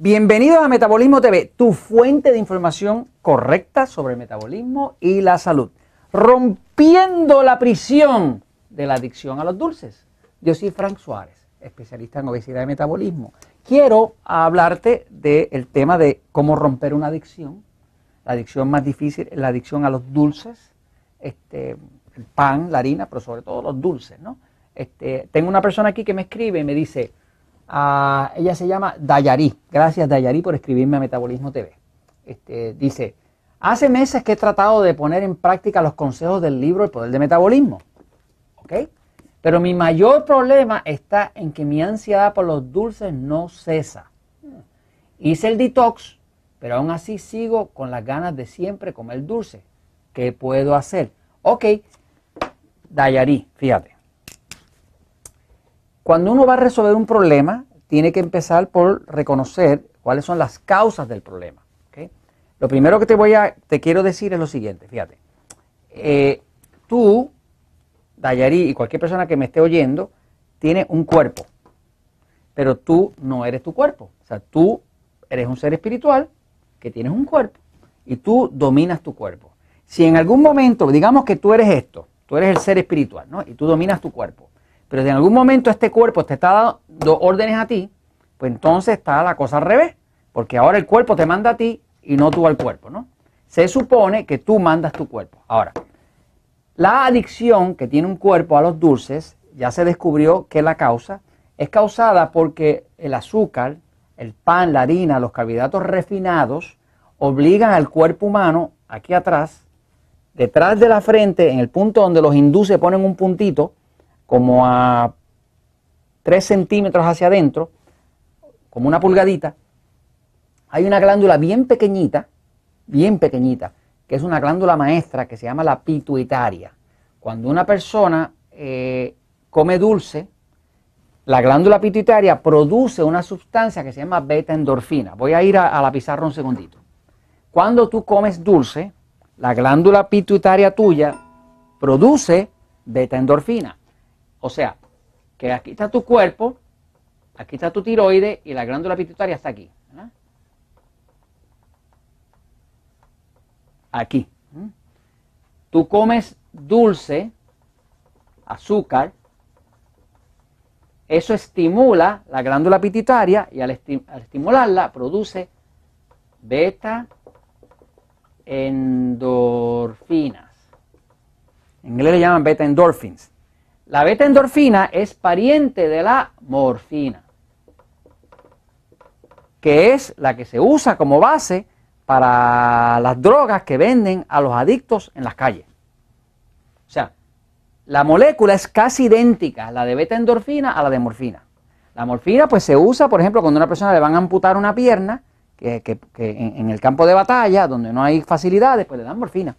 Bienvenidos a Metabolismo TV, tu fuente de información correcta sobre el metabolismo y la salud. Rompiendo la prisión de la adicción a los dulces. Yo soy Frank Suárez, especialista en obesidad y metabolismo. Quiero hablarte del tema de cómo romper una adicción. La adicción más difícil es la adicción a los dulces, este, el pan, la harina, pero sobre todo los dulces. ¿no? Este, tengo una persona aquí que me escribe y me dice, Ah, ella se llama Dayari. Gracias Dayari por escribirme a Metabolismo TV. Este, dice, hace meses que he tratado de poner en práctica los consejos del libro El Poder de Metabolismo. ¿Ok? Pero mi mayor problema está en que mi ansiedad por los dulces no cesa. Hice el detox, pero aún así sigo con las ganas de siempre comer dulce. ¿Qué puedo hacer? Ok, Dayari, fíjate. Cuando uno va a resolver un problema, tiene que empezar por reconocer cuáles son las causas del problema. Lo primero que te voy a, te quiero decir es lo siguiente, fíjate. Eh, tú, Dayari y cualquier persona que me esté oyendo, tiene un cuerpo, pero tú no eres tu cuerpo. O sea, tú eres un ser espiritual que tienes un cuerpo y tú dominas tu cuerpo. Si en algún momento, digamos que tú eres esto, tú eres el ser espiritual, ¿no? Y tú dominas tu cuerpo. Pero en algún momento este cuerpo te está dos órdenes a ti, pues entonces está la cosa al revés, porque ahora el cuerpo te manda a ti y no tú al cuerpo, ¿no? Se supone que tú mandas tu cuerpo. Ahora, la adicción que tiene un cuerpo a los dulces, ya se descubrió que la causa es causada porque el azúcar, el pan, la harina, los carbohidratos refinados obligan al cuerpo humano, aquí atrás, detrás de la frente, en el punto donde los induce, ponen un puntito, como a 3 centímetros hacia adentro, como una pulgadita, hay una glándula bien pequeñita, bien pequeñita, que es una glándula maestra que se llama la pituitaria. Cuando una persona eh, come dulce, la glándula pituitaria produce una sustancia que se llama beta endorfina. Voy a ir a, a la pizarra un segundito. Cuando tú comes dulce, la glándula pituitaria tuya produce beta endorfina. O sea, que aquí está tu cuerpo, aquí está tu tiroides y la glándula pituitaria está aquí. Aquí. Tú comes dulce, azúcar, eso estimula la glándula pituitaria y al, estimularla produce beta endorfinas. En inglés le llaman beta endorphins. La beta endorfina es pariente de la morfina, que es la que se usa como base para las drogas que venden a los adictos en las calles. O sea, la molécula es casi idéntica, la de beta endorfina a la de morfina. La morfina pues se usa, por ejemplo, cuando a una persona le van a amputar una pierna, que, en, el campo de batalla, donde no hay facilidades, pues le dan morfina.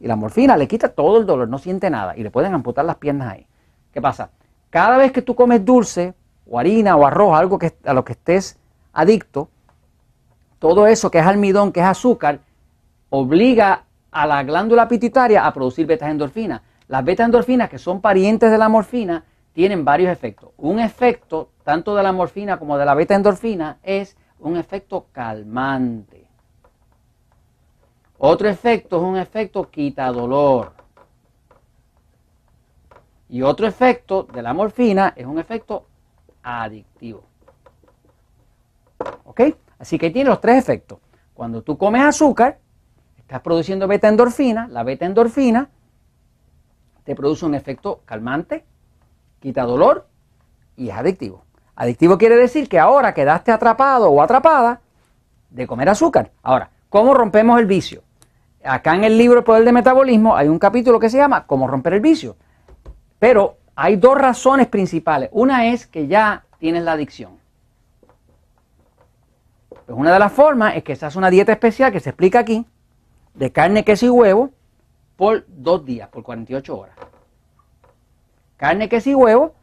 Y la morfina le quita todo el dolor, no siente nada, y le pueden amputar las piernas ahí. ¿Qué pasa? Cada vez que tú comes dulce o harina o arroz, algo que, a lo que estés adicto, todo eso que es almidón, que es azúcar, obliga a la glándula pituitaria a producir beta endorfinas. Las beta endorfinas, que son parientes de la morfina, tienen varios efectos. Un efecto, tanto de la morfina como de la beta endorfina, es un efecto calmante. Otro efecto es un efecto quitadolor. Y otro efecto de la morfina es un efecto adictivo. ¿Ok? Así que tiene los tres efectos. Cuando tú comes azúcar, estás produciendo beta endorfina. La beta endorfina te produce un efecto calmante, quita dolor y es adictivo. Adictivo quiere decir que ahora quedaste atrapado o atrapada de comer azúcar. Ahora, ¿cómo rompemos el vicio? Acá en el libro El Poder de Metabolismo hay un capítulo que se llama ¿Cómo romper el vicio? Pero hay dos razones principales. Una es que ya tienes la adicción. Pues una de las formas es que se hace una dieta especial que se explica aquí, de carne, queso y huevo, por dos días, por 48 horas. Carne, queso y huevo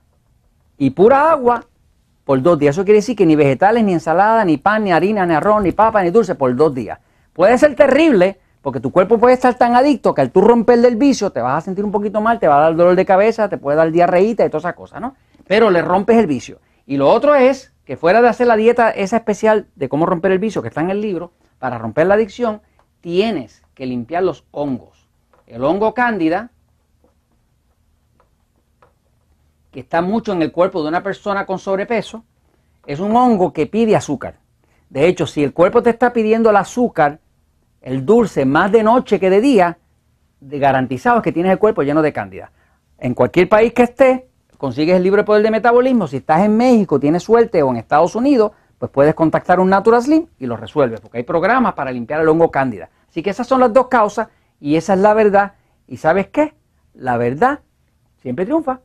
y pura agua por dos días. Eso quiere decir que ni vegetales, ni ensalada, ni pan, ni harina, ni arroz, ni papa, ni dulce, por dos días. Puede ser terrible porque tu cuerpo puede estar tan adicto que al tú romper del vicio te vas a sentir un poquito mal, te va a dar dolor de cabeza, te puede dar diarreíta y todas esas cosas, ¿no? Pero le rompes el vicio. Y lo otro es que fuera de hacer la dieta esa especial de cómo romper el vicio que está en el libro, para romper la adicción tienes que limpiar los hongos. El hongo cándida, que está mucho en el cuerpo de una persona con sobrepeso, es un hongo que pide azúcar. De hecho, si el cuerpo te está pidiendo el azúcar, el dulce más de noche que de día, garantizado es que tienes el cuerpo lleno de cándida. En cualquier país que estés, consigues el libro poder de metabolismo. Si estás en México, tienes suerte, o en Estados Unidos, pues puedes contactar un Natural Slim y lo resuelves, porque hay programas para limpiar el hongo cándida. Así que esas son las dos causas y esa es la verdad. ¿Y sabes qué? La verdad siempre triunfa.